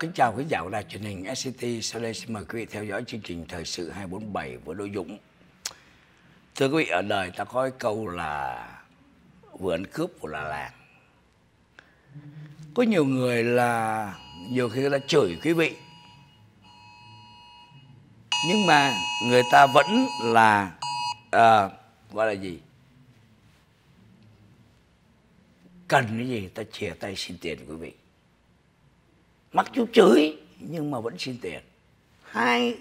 kính chào quý giáo của đài truyền hình SCT. Sau đây xin mời quý vị theo dõi chương trình Thời sự 247 với Đỗ Dũng. Thưa quý vị, ở đời ta có cái câu là vừa ăn cướp vừa là làng. Có nhiều người là nhiều khi người ta chửi quý vị. Nhưng mà người ta vẫn là à, gọi là gì? Cần cái gì ta chia tay xin tiền quý vị mắt chú chửi nhưng mà vẫn xin tiền hai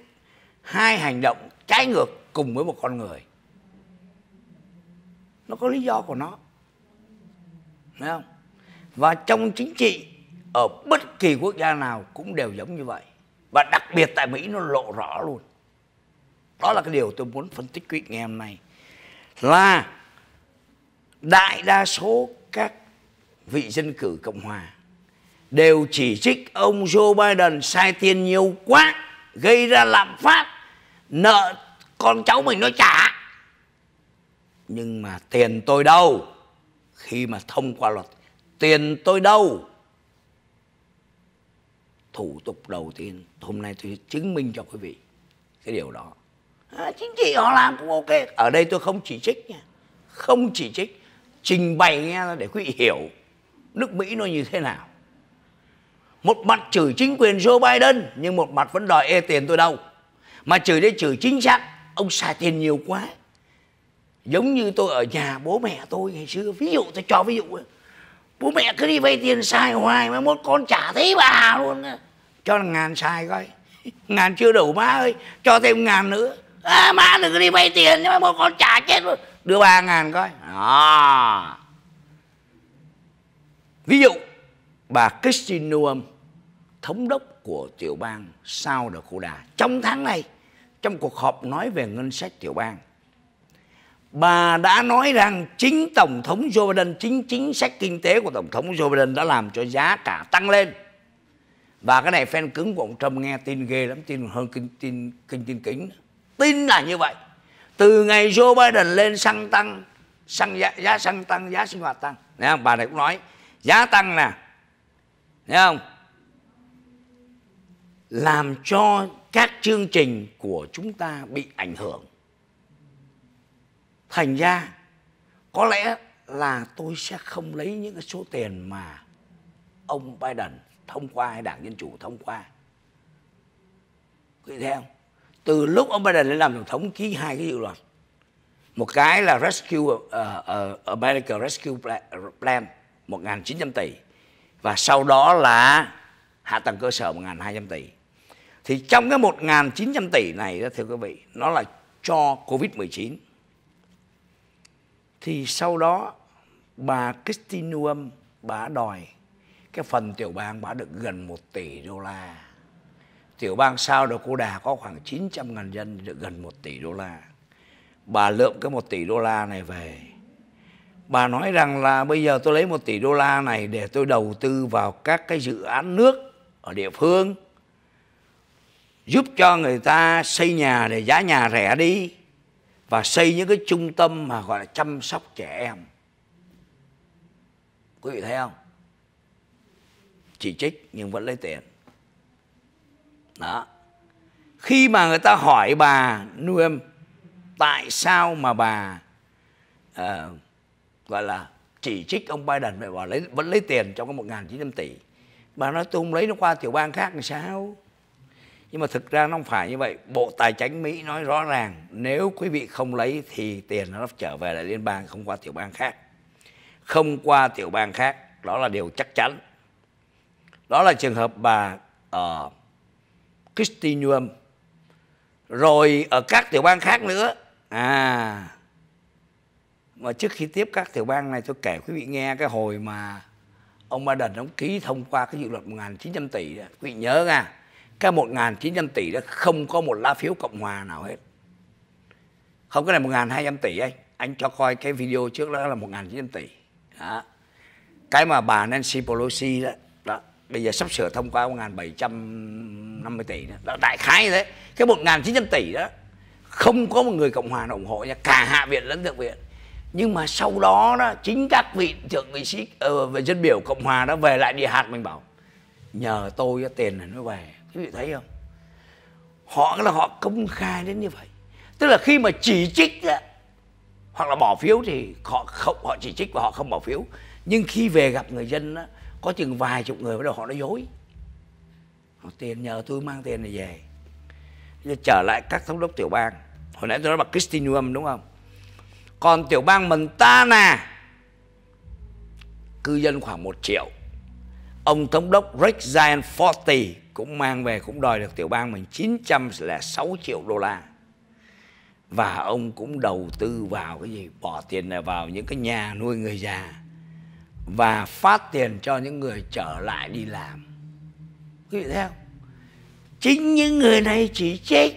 hai hành động trái ngược cùng với một con người nó có lý do của nó Đấy không và trong chính trị ở bất kỳ quốc gia nào cũng đều giống như vậy và đặc biệt tại mỹ nó lộ rõ luôn đó là cái điều tôi muốn phân tích quý ngày hôm nay là đại đa số các vị dân cử cộng hòa đều chỉ trích ông Joe Biden sai tiền nhiều quá, gây ra lạm phát, nợ con cháu mình nó trả. Nhưng mà tiền tôi đâu? Khi mà thông qua luật, tiền tôi đâu? Thủ tục đầu tiên, hôm nay tôi chứng minh cho quý vị cái điều đó. À, chính trị họ làm cũng ok. Ở đây tôi không chỉ trích nha. Không chỉ trích, trình bày nghe để quý vị hiểu nước Mỹ nó như thế nào một mặt chửi chính quyền Joe Biden nhưng một mặt vẫn đòi ê tiền tôi đâu mà chửi đấy chửi chính xác ông xài tiền nhiều quá giống như tôi ở nhà bố mẹ tôi ngày xưa ví dụ tôi cho ví dụ bố mẹ cứ đi vay tiền xài hoài mà một con trả thấy bà luôn cho là ngàn xài coi ngàn chưa đủ má ơi cho thêm ngàn nữa à, má đừng đi vay tiền nhưng mà một con trả chết luôn đưa ba ngàn coi đó à. ví dụ bà Christine Noam thống đốc của tiểu bang sau Đờ Cô Đà trong tháng này trong cuộc họp nói về ngân sách tiểu bang bà đã nói rằng chính tổng thống Joe Biden chính chính sách kinh tế của tổng thống Joe Biden đã làm cho giá cả tăng lên và cái này fan cứng của ông Trump nghe tin ghê lắm tin hơn kinh tin kinh tin kính tin là như vậy từ ngày Joe Biden lên xăng tăng xăng giá, giá xăng tăng giá sinh hoạt tăng Đấy không? bà này cũng nói giá tăng nè Thấy không làm cho các chương trình của chúng ta bị ảnh hưởng thành ra có lẽ là tôi sẽ không lấy những cái số tiền mà ông Biden thông qua hay đảng Dân Chủ thông qua. Quý thấy không? Từ lúc ông Biden lên làm tổng thống ký hai cái dự luật. Một cái là Rescue uh, uh, America Rescue Plan 1.900 tỷ và sau đó là hạ tầng cơ sở 1.200 tỷ thì trong cái 1.900 tỷ này đó thưa quý vị nó là cho Covid-19 thì sau đó bà Christine Noam bà đòi cái phần tiểu bang bà được gần 1 tỷ đô la tiểu bang sao đó cô đà có khoảng 900 ngàn dân được gần 1 tỷ đô la bà lượm cái 1 tỷ đô la này về bà nói rằng là bây giờ tôi lấy 1 tỷ đô la này để tôi đầu tư vào các cái dự án nước ở địa phương giúp cho người ta xây nhà để giá nhà rẻ đi và xây những cái trung tâm mà gọi là chăm sóc trẻ em quý vị thấy không chỉ trích nhưng vẫn lấy tiền đó khi mà người ta hỏi bà nuôi em tại sao mà bà uh, gọi là chỉ trích ông Biden mà bà lấy vẫn lấy tiền trong cái 1.900 tỷ bà nói tôi không lấy nó qua tiểu bang khác thì sao nhưng mà thực ra nó không phải như vậy bộ tài chính mỹ nói rõ ràng nếu quý vị không lấy thì tiền nó trở về lại liên bang không qua tiểu bang khác không qua tiểu bang khác đó là điều chắc chắn đó là trường hợp bà ở ờ, uh, Christinium rồi ở các tiểu bang khác nữa à mà trước khi tiếp các tiểu bang này tôi kể quý vị nghe cái hồi mà ông Biden ông ký thông qua cái dự luật 1.900 tỷ đó. quý vị nhớ nha cái 1.900 tỷ đó không có một lá phiếu Cộng Hòa nào hết. Không, cái này 1.200 tỷ anh. Anh cho coi cái video trước đó là 1.900 tỷ. Đó. Cái mà bà Nancy Pelosi đó, đó bây giờ sắp sửa thông qua 1.750 tỷ đó. đó đại khái thế. Cái 1.900 tỷ đó không có một người Cộng Hòa nào ủng hộ nha. Cả Hạ viện lẫn Thượng viện nhưng mà sau đó đó chính các vị thượng nghị sĩ uh, về dân biểu cộng hòa đó về lại địa hạt mình bảo nhờ tôi tiền này nó về quý vị thấy không họ là họ công khai đến như vậy tức là khi mà chỉ trích đó, hoặc là bỏ phiếu thì họ không họ chỉ trích và họ không bỏ phiếu nhưng khi về gặp người dân đó, có chừng vài chục người bắt đầu họ nói dối họ tiền nhờ tôi mang tiền này về Giờ trở lại các thống đốc tiểu bang hồi nãy tôi nói bằng Christinium đúng không còn tiểu bang Montana cư dân khoảng một triệu ông thống đốc Rick Zion Forty cũng mang về cũng đòi được tiểu bang mình 906 triệu đô la và ông cũng đầu tư vào cái gì bỏ tiền vào những cái nhà nuôi người già và phát tiền cho những người trở lại đi làm quý vị thấy không chính những người này chỉ chết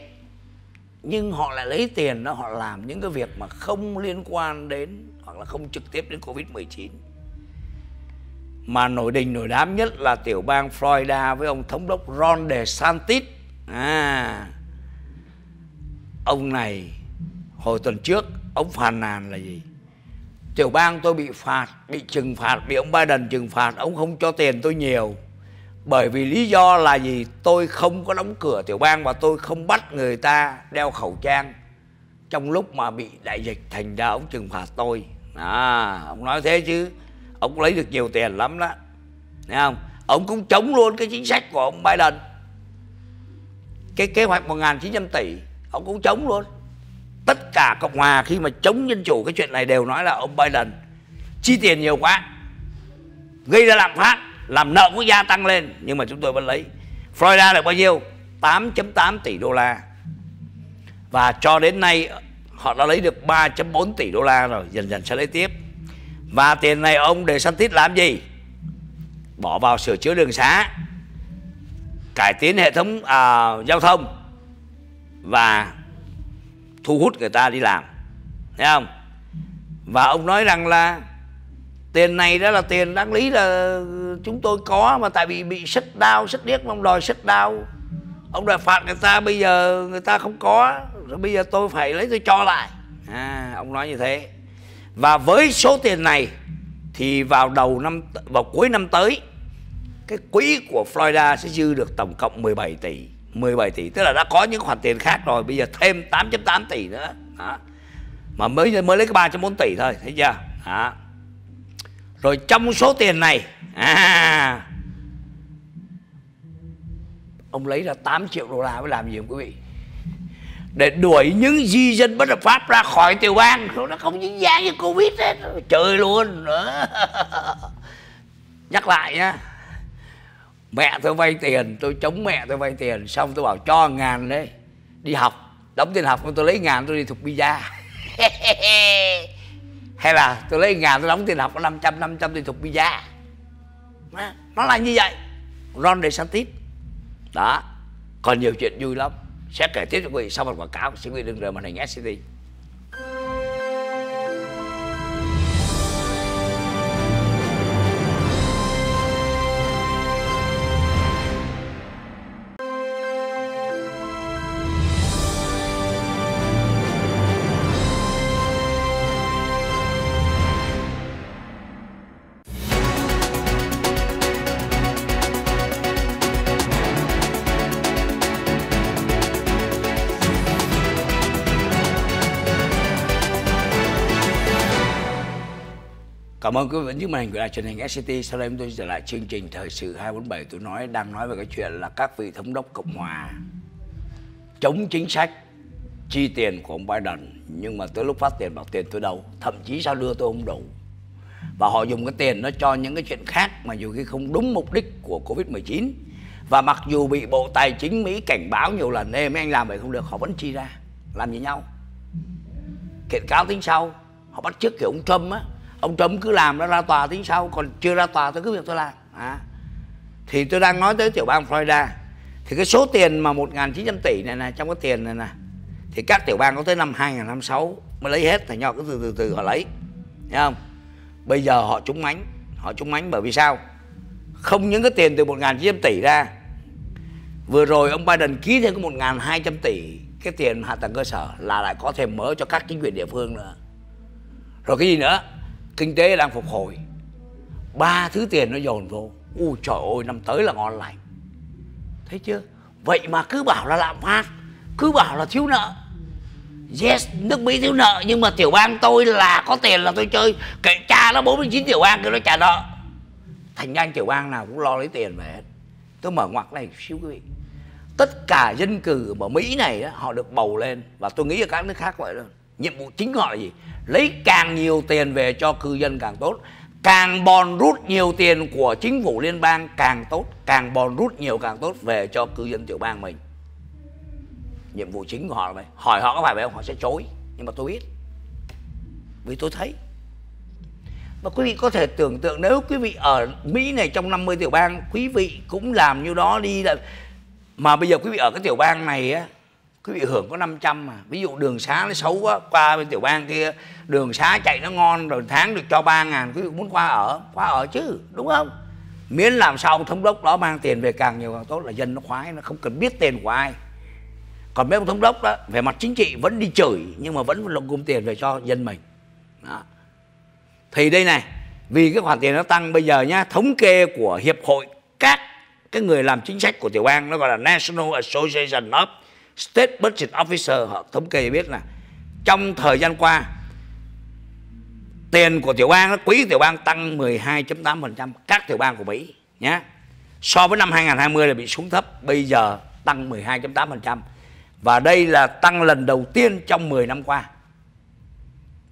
nhưng họ lại lấy tiền đó họ làm những cái việc mà không liên quan đến hoặc là không trực tiếp đến covid 19 mà nổi đình nổi đám nhất là tiểu bang Florida với ông thống đốc Ron DeSantis. À, ông này hồi tuần trước ông phàn nàn là gì? Tiểu bang tôi bị phạt, bị trừng phạt, bị ông Biden trừng phạt, ông không cho tiền tôi nhiều. Bởi vì lý do là gì? Tôi không có đóng cửa tiểu bang và tôi không bắt người ta đeo khẩu trang trong lúc mà bị đại dịch thành ra ông trừng phạt tôi. À, ông nói thế chứ ông lấy được nhiều tiền lắm đó thấy không ông cũng chống luôn cái chính sách của ông Biden cái kế hoạch 1.900 tỷ ông cũng chống luôn tất cả cộng hòa khi mà chống dân chủ cái chuyện này đều nói là ông Biden chi tiền nhiều quá gây ra lạm phát làm nợ quốc gia tăng lên nhưng mà chúng tôi vẫn lấy Florida được bao nhiêu 8.8 tỷ đô la và cho đến nay họ đã lấy được 3.4 tỷ đô la rồi dần dần sẽ lấy tiếp và tiền này ông để săn tít làm gì Bỏ vào sửa chữa đường xá Cải tiến hệ thống à, giao thông Và thu hút người ta đi làm Thấy không Và ông nói rằng là Tiền này đó là tiền đáng lý là chúng tôi có Mà tại vì bị sứt đau, sứt điếc mà ông đòi sứt đau Ông đòi phạt người ta bây giờ người ta không có Rồi bây giờ tôi phải lấy tôi cho lại à, Ông nói như thế và với số tiền này thì vào đầu năm vào cuối năm tới cái quỹ của Florida sẽ dư được tổng cộng 17 tỷ. 17 tỷ tức là đã có những khoản tiền khác rồi, bây giờ thêm 8.8 tỷ nữa. Đó. Mà mới mới lấy cái 3.4 tỷ thôi, thấy chưa? Đó. Rồi trong số tiền này à, ông lấy ra 8 triệu đô la mới làm gì không quý vị? để đuổi những di dân bất hợp pháp ra khỏi tiểu bang nó không dính dáng như covid hết trời luôn nhắc lại nhá mẹ tôi vay tiền tôi chống mẹ tôi vay tiền xong tôi bảo cho ngàn đấy đi học đóng tiền học tôi lấy ngàn tôi đi thuộc visa hay là tôi lấy ngàn tôi đóng tiền học có 500 500 tôi thuộc visa nó là như vậy Ron DeSantis đó còn nhiều chuyện vui lắm sẽ kể tiếp cho quý vị sau một quảng cáo xin quý vị đừng rời màn hình SCT Cảm ơn quý vị những màn hình của đài truyền hình SCT. Sau đây chúng tôi trở lại chương trình Thời sự 247 tôi nói đang nói về cái chuyện là các vị thống đốc Cộng Hòa chống chính sách chi tiền của ông Biden nhưng mà tới lúc phát tiền bảo tiền tôi đâu thậm chí sao đưa tôi không đủ và họ dùng cái tiền nó cho những cái chuyện khác mà nhiều khi không đúng mục đích của Covid-19 và mặc dù bị Bộ Tài chính Mỹ cảnh báo nhiều lần em mấy anh làm vậy không được họ vẫn chi ra làm gì nhau kiện cáo tính sau họ bắt trước kiểu ông Trump á ông trump cứ làm nó ra tòa tiếng sau còn chưa ra tòa tôi cứ việc tôi làm à. thì tôi đang nói tới tiểu bang florida thì cái số tiền mà 1.900 tỷ này này trong cái tiền này nè thì các tiểu bang có tới năm 2056 mới lấy hết thì nhau cứ từ từ từ họ lấy thấy không bây giờ họ trúng mánh họ trúng mánh bởi vì sao không những cái tiền từ 1.900 tỷ ra vừa rồi ông Biden ký thêm có 1.200 tỷ cái tiền hạ tầng cơ sở là lại có thêm mở cho các chính quyền địa phương nữa rồi cái gì nữa kinh tế đang phục hồi ba thứ tiền nó dồn vô u trời ơi năm tới là ngon lành thấy chưa vậy mà cứ bảo là lạm phát cứ bảo là thiếu nợ yes nước mỹ thiếu nợ nhưng mà tiểu bang tôi là có tiền là tôi chơi kệ cha nó 49 tiểu bang kêu nó trả nợ thành ra tiểu bang nào cũng lo lấy tiền về tôi mở ngoặc này xíu quý vị tất cả dân cử ở mỹ này họ được bầu lên và tôi nghĩ ở các nước khác vậy luôn nhiệm vụ chính họ là gì lấy càng nhiều tiền về cho cư dân càng tốt càng bòn rút nhiều tiền của chính phủ liên bang càng tốt càng bòn rút nhiều càng tốt về cho cư dân tiểu bang mình nhiệm vụ chính của họ là vậy hỏi họ có phải vậy không họ sẽ chối nhưng mà tôi biết vì tôi thấy và quý vị có thể tưởng tượng nếu quý vị ở Mỹ này trong 50 tiểu bang quý vị cũng làm như đó đi là mà bây giờ quý vị ở cái tiểu bang này á quý vị hưởng có 500 mà ví dụ đường xá nó xấu quá qua bên tiểu bang kia đường xá chạy nó ngon rồi tháng được cho ba ngàn quý vị muốn qua ở qua ở chứ đúng không miễn làm sao ông thống đốc đó mang tiền về càng nhiều càng tốt là dân nó khoái nó không cần biết tiền của ai còn mấy ông thống đốc đó về mặt chính trị vẫn đi chửi nhưng mà vẫn lồng cung tiền về cho dân mình đó. thì đây này vì cái khoản tiền nó tăng bây giờ nhá thống kê của hiệp hội các cái người làm chính sách của tiểu bang nó gọi là National Association of State Budget Officer họ thống kê biết là trong thời gian qua tiền của tiểu bang nó quỹ tiểu bang tăng 12.8% các tiểu bang của Mỹ nhé. So với năm 2020 là bị xuống thấp, bây giờ tăng 12.8% và đây là tăng lần đầu tiên trong 10 năm qua.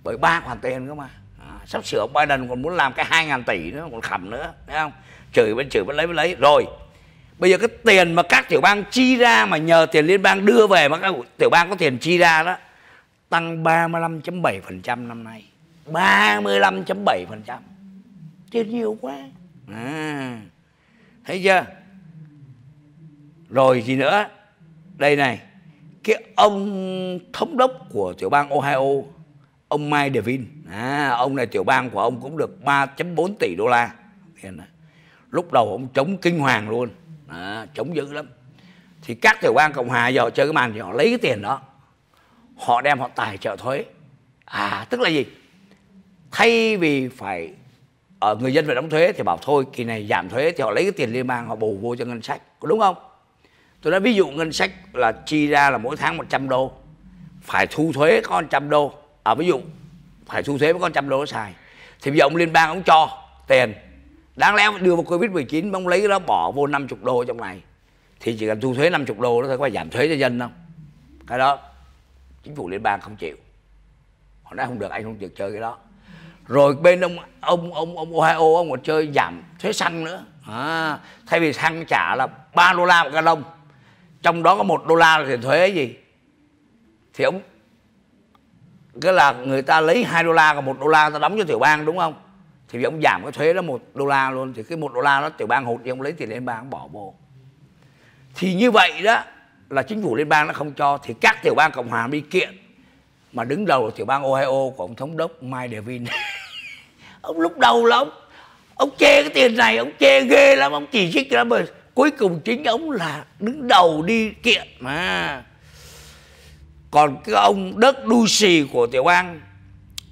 Bởi ba khoản tiền cơ mà. À, sắp sửa ông Biden còn muốn làm cái 2.000 tỷ nữa còn khẩm nữa, thấy không? Chửi bên chửi bên lấy bên lấy rồi bây giờ cái tiền mà các tiểu bang chi ra mà nhờ tiền liên bang đưa về mà các tiểu bang có tiền chi ra đó tăng 35.7% năm nay 35.7% trên nhiều quá à, thấy chưa rồi gì nữa đây này cái ông thống đốc của tiểu bang Ohio ông Mike Devin à, ông này tiểu bang của ông cũng được 3.4 tỷ đô la lúc đầu ông chống kinh hoàng luôn à, chống dữ lắm thì các tiểu bang cộng hòa giờ chơi cái màn thì họ lấy cái tiền đó họ đem họ tài trợ thuế à tức là gì thay vì phải ở ờ, người dân phải đóng thuế thì bảo thôi kỳ này giảm thuế thì họ lấy cái tiền liên bang họ bù vô cho ngân sách có đúng không tôi nói ví dụ ngân sách là chi ra là mỗi tháng 100 đô phải thu thuế có 100 đô à ví dụ phải thu thuế với con trăm đô xài thì bây giờ ông liên bang ông cho tiền đáng lẽ đưa vào covid 19 ông lấy đó bỏ vô 50 đô trong này thì chỉ cần thu thuế 50 đô nó thôi có phải giảm thuế cho dân không cái đó chính phủ liên bang không chịu họ nói không được anh không được chơi cái đó rồi bên ông ông ông ông Ohio ông còn chơi giảm thuế xăng nữa à, thay vì xăng trả là 3 đô la một gallon trong đó có một đô la là tiền thuế gì thì ông cái là người ta lấy hai đô la và một đô la ta đóng cho tiểu bang đúng không thì ông giảm cái thuế đó một đô la luôn thì cái một đô la đó tiểu bang hụt thì ông lấy tiền liên bang bỏ vô thì như vậy đó là chính phủ liên bang nó không cho thì các tiểu bang cộng hòa đi kiện mà đứng đầu là tiểu bang ohio của ông thống đốc mike devin ông lúc đầu là ông ông chê cái tiền này ông chê ghê lắm ông chỉ trích lắm rồi cuối cùng chính ông là đứng đầu đi kiện mà còn cái ông đất đu xì của tiểu bang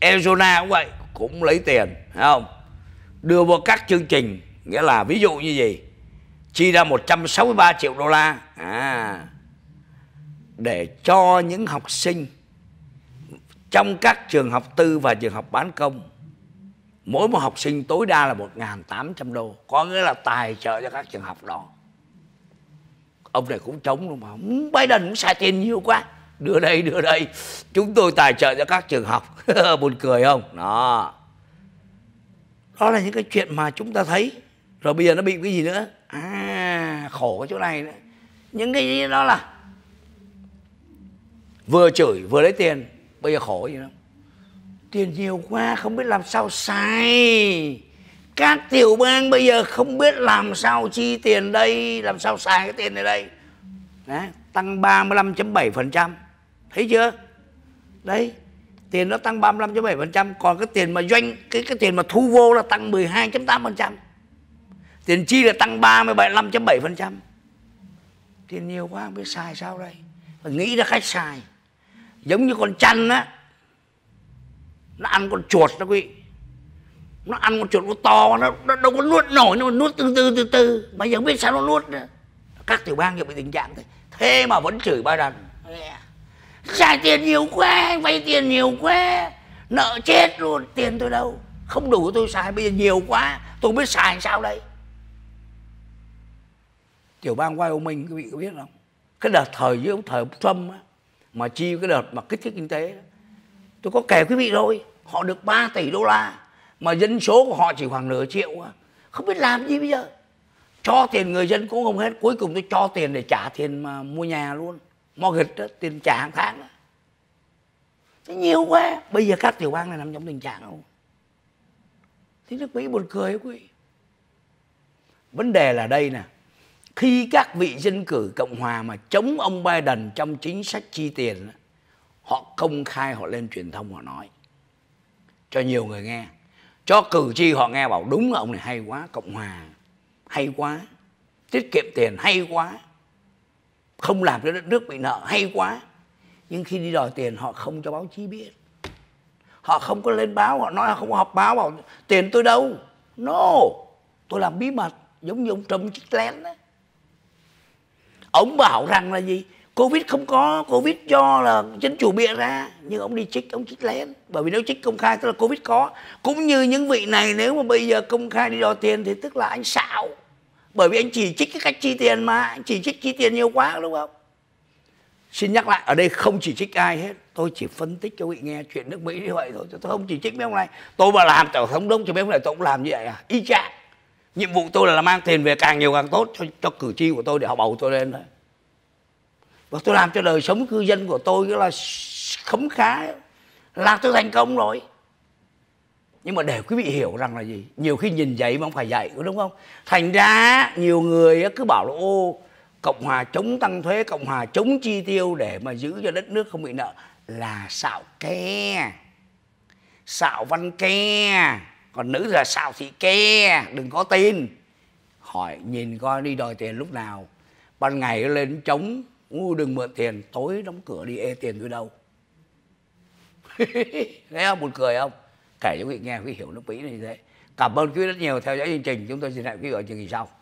arizona cũng vậy cũng lấy tiền thấy không đưa vào các chương trình nghĩa là ví dụ như gì chi ra 163 triệu đô la à, để cho những học sinh trong các trường học tư và trường học bán công mỗi một học sinh tối đa là 1.800 đô có nghĩa là tài trợ cho các trường học đó ông này cũng trống luôn mà Biden cũng xài tiền nhiều quá đưa đây đưa đây chúng tôi tài trợ cho các trường học buồn cười không đó đó là những cái chuyện mà chúng ta thấy rồi bây giờ nó bị cái gì nữa à khổ cái chỗ này nữa những cái gì đó là vừa chửi vừa lấy tiền bây giờ khổ gì lắm tiền nhiều quá không biết làm sao xài các tiểu bang bây giờ không biết làm sao chi tiền đây làm sao xài cái tiền này đây Đấy, tăng 35.7% thấy chưa đấy tiền nó tăng 35 trăm còn cái tiền mà doanh cái cái tiền mà thu vô là tăng 12 trăm tiền chi là tăng 35 trăm tiền nhiều quá không biết xài sao đây phải nghĩ ra khách xài giống như con chăn á nó ăn con chuột đó quý nó ăn con chuột nó to nó, nó đâu có nuốt nổi nó nuốt từ từ từ từ mà giờ không biết sao nó nuốt nữa các tiểu bang giờ bị tình trạng thế thế mà vẫn chửi ba đàn yeah xài tiền nhiều quá vay tiền nhiều quá nợ chết luôn tiền tôi đâu không đủ tôi xài bây giờ nhiều quá tôi biết xài sao đây tiểu bang Wyoming quý vị có biết không cái đợt thời dưới thời Trump á, mà chi cái đợt mà kích thích kinh tế đó. tôi có kể quý vị rồi họ được 3 tỷ đô la mà dân số của họ chỉ khoảng nửa triệu không biết làm gì bây giờ cho tiền người dân cũng không hết cuối cùng tôi cho tiền để trả tiền mà mua nhà luôn mortgage đó, tiền trả hàng tháng đó. Nó nhiều quá. Bây giờ các tiểu bang này nằm trong tình trạng không? Thế nước Mỹ buồn cười quý Vấn đề là đây nè. Khi các vị dân cử Cộng Hòa mà chống ông Biden trong chính sách chi tiền họ công khai họ lên truyền thông họ nói cho nhiều người nghe cho cử tri họ nghe bảo đúng là ông này hay quá cộng hòa hay quá tiết kiệm tiền hay quá không làm cho đất nước bị nợ hay quá nhưng khi đi đòi tiền họ không cho báo chí biết họ không có lên báo họ nói họ không có họp báo bảo tiền tôi đâu no tôi làm bí mật giống như ông trump chích lén đó ông bảo rằng là gì covid không có covid do là chính chủ bịa ra nhưng ông đi chích ông chích lén bởi vì nếu chích công khai tức là covid có cũng như những vị này nếu mà bây giờ công khai đi đòi tiền thì tức là anh xạo bởi vì anh chỉ trích cái cách chi tiền mà anh chỉ trích chi tiền nhiều quá đúng không xin nhắc lại ở đây không chỉ trích ai hết tôi chỉ phân tích cho vị nghe chuyện nước mỹ như vậy thôi tôi không chỉ trích mấy ông này tôi mà làm tổng thống đông cho mấy ông này tôi cũng làm như vậy à y chang nhiệm vụ tôi là mang tiền về càng nhiều càng tốt cho, cho cử tri của tôi để họ bầu tôi lên thôi và tôi làm cho đời sống cư dân của tôi là khấm khá là tôi thành công rồi nhưng mà để quý vị hiểu rằng là gì nhiều khi nhìn dạy mà không phải dạy đúng không thành ra nhiều người cứ bảo là ô cộng hòa chống tăng thuế cộng hòa chống chi tiêu để mà giữ cho đất nước không bị nợ là xạo ke xạo văn ke còn nữ là xạo thị ke đừng có tin hỏi nhìn coi đi đòi tiền lúc nào ban ngày lên chống ngu đừng mượn tiền tối đóng cửa đi ê tiền tôi đâu nghe không buồn cười không kể cho quý vị nghe quý hiểu nước Mỹ là như thế cảm ơn quý vị rất nhiều theo dõi chương trình chúng tôi xin hẹn quý vị ở chương trình sau